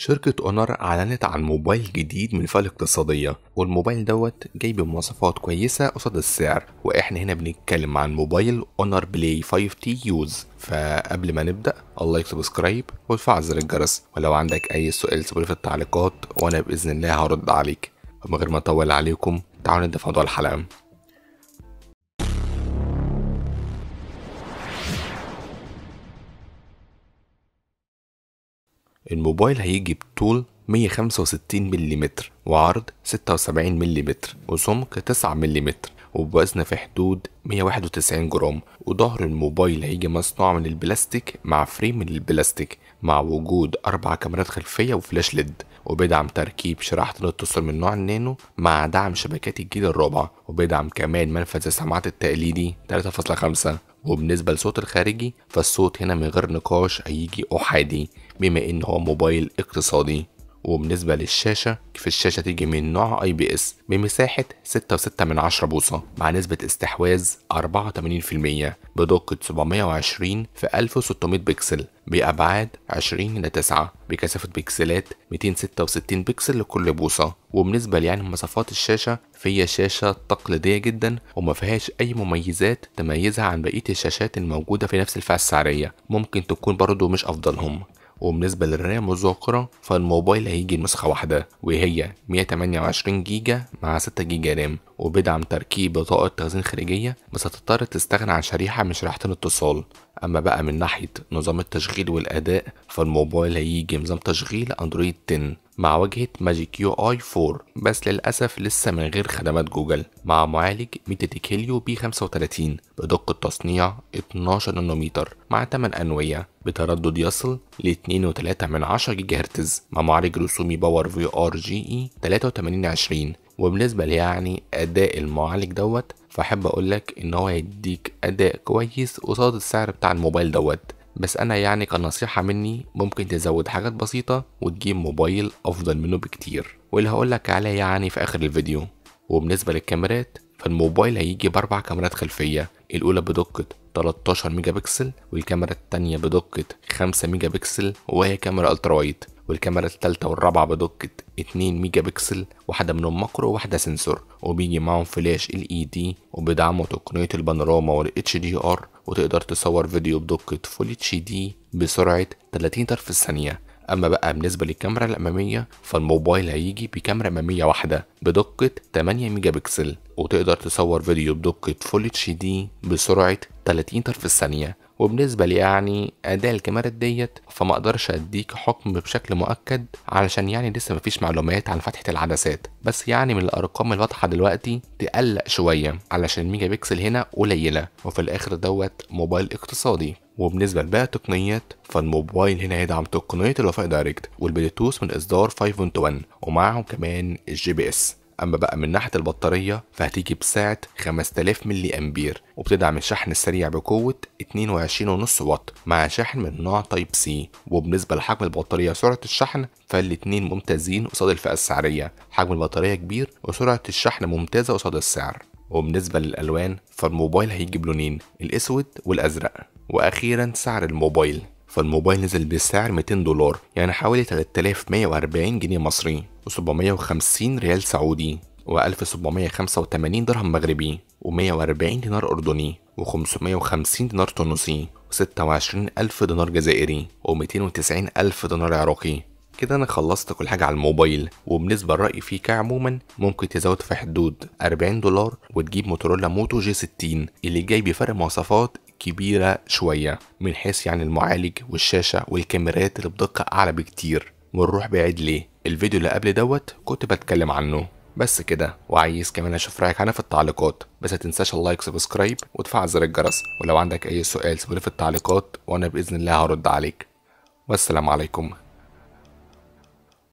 شركة اونر اعلنت عن موبايل جديد من فئة الاقتصادية والموبايل دوت جاي بمواصفات كويسة قصاد السعر واحنا هنا بنتكلم عن موبايل اونر بلاي 5 تي يوز فقبل ما نبدأ الله سبسكرايب وارفع زر الجرس ولو عندك اي سؤال سيبه في التعليقات وانا باذن الله هرد عليك ومن غير ما اطول عليكم تعالوا نبدأ في موضوع الحلقة الموبايل هيجي بطول 165 ملم وعرض 76 ملم وسمك 9 ملم وبوزن في حدود 191 جرام وظهر الموبايل هيجي مصنوع من البلاستيك مع فريم من البلاستيك مع وجود أربع كاميرات خلفية وفلاش ليد وبيدعم تركيب شريحة الاتصال من نوع النانو مع دعم شبكات الجيل الرابع وبيدعم كمان منفذ السماعات التقليدي 3.5 وبالنسبة للصوت الخارجي فالصوت هنا من غير نقاش هيجي أحادي بما ان هو موبايل اقتصادي وبالنسبة للشاشة الشاشه تيجي من نوع اي بي اس بمساحة 6.6 من بوصة مع نسبة استحواذ 84% بدقة 720 في 1600 بكسل بأبعاد 20 إلى 9 بكثافة بكسلات 266 بكسل لكل بوصة وبالنسبة يعني مواصفات الشاشة فهي شاشة تقليدية جدا وما فيهاش أي مميزات تميزها عن بقية الشاشات الموجودة في نفس الفئة السعرية ممكن تكون برضو مش أفضلهم وبالنسبة للرام والذاكرة فالموبايل هيجي نسخة واحدة وهي 128 جيجا مع 6 جيجا رام وبيدعم تركيب بطاقة تخزين خارجية بس هتضطر تستغنى عن شريحة من شريحتين الاتصال أما بقى من ناحية نظام التشغيل والأداء فالموبايل هيجي نظام تشغيل أندرويد 10 مع واجهة ماجيك يو اي 4 بس للأسف لسه من غير خدمات جوجل مع معالج ميتا هيليو بي 35 بدقة تصنيع 12 نانومتر مع 8 أنوية بتردد يصل ل 2.3 من 10 جيجا هرتز مع معالج رسومي باور في ار جي اي 8320 وبالنسبة ليعني أداء المعالج دوت فأحب أقولك إن هو هيديك أداء كويس قصاد السعر بتاع الموبايل دوت بس أنا يعني كنصيحة مني ممكن تزود حاجات بسيطة وتجيب موبايل أفضل منه بكتير واللي هقولك عليه يعني في آخر الفيديو وبالنسبة للكاميرات فالموبايل هيجي بأربع كاميرات خلفية الأولى بدقة 13 ميجا بكسل والكاميرا التانية بدقة 5 ميجا بكسل وهي كاميرا ألترا وايت والكاميرا التالتة والرابعة بدقة 2 ميجا بكسل واحدة منهم ماكرو وواحدة سنسور وبيجي معاهم فلاش ال اي دي وبيدعموا تقنية البانوراما وال اتش دي ار وتقدر تصور فيديو بدقة اتش دي بسرعة 30 طرف في الثانية اما بقى بالنسبه للكاميرا الاماميه فالموبايل هيجي بكاميرا اماميه واحده بدقه 8 ميجا بكسل وتقدر تصور فيديو بدقه فول اتش دي بسرعه 30 طرف الثانيه وبالنسبه لي يعني اداء الكاميرات ديت فما اقدرش اديك حكم بشكل مؤكد علشان يعني لسه مفيش معلومات عن فتحه العدسات بس يعني من الارقام الواضحه دلوقتي تقلق شويه علشان الميجا بكسل هنا قليله وفي الاخر دوت موبايل اقتصادي وبالنسبه لباقي التقنيات فالموبايل هنا هيدعم تقنيه الوفاء دايركت والبلوتوث من اصدار 5.1 ومعهم كمان الجي بي اس اما بقى من ناحيه البطاريه فهتيجي بسعه 5000 ملي امبير وبتدعم الشحن السريع بقوه 22.5 واط مع شحن من نوع تايب سي وبالنسبه لحجم البطاريه وسرعه الشحن فالاثنين ممتازين قصاد الفئه السعريه حجم البطاريه كبير وسرعه الشحن ممتازه قصاد السعر وبالنسبه للالوان فالموبايل هيجي بلونين الاسود والازرق واخيرا سعر الموبايل فالموبايل نزل بسعر 200 دولار يعني حوالي 3140 جنيه مصري و750 ريال سعودي و1785 درهم مغربي و140 دينار أردني و550 دينار تونسي و26000 دينار جزائري و290000 دينار عراقي كده انا خلصت كل حاجة على الموبايل وبالنسبة لرأيي فيه كعموما ممكن تزود في حدود 40 دولار وتجيب موتورولا موتو جي 60 اللي جاي بفرق مواصفات كبيرة شوية من حيث يعني المعالج والشاشة والكاميرات اللي بدقة أعلى بكتير ونروح بعيد ليه الفيديو اللي قبل دوت كنت بتكلم عنه بس كده وعايز كمان اشوف رايك عنها في التعليقات بس متنساش اللايك سبسكرايب وتفعل زر الجرس ولو عندك اي سؤال سيبه في التعليقات وانا باذن الله هرد عليك والسلام عليكم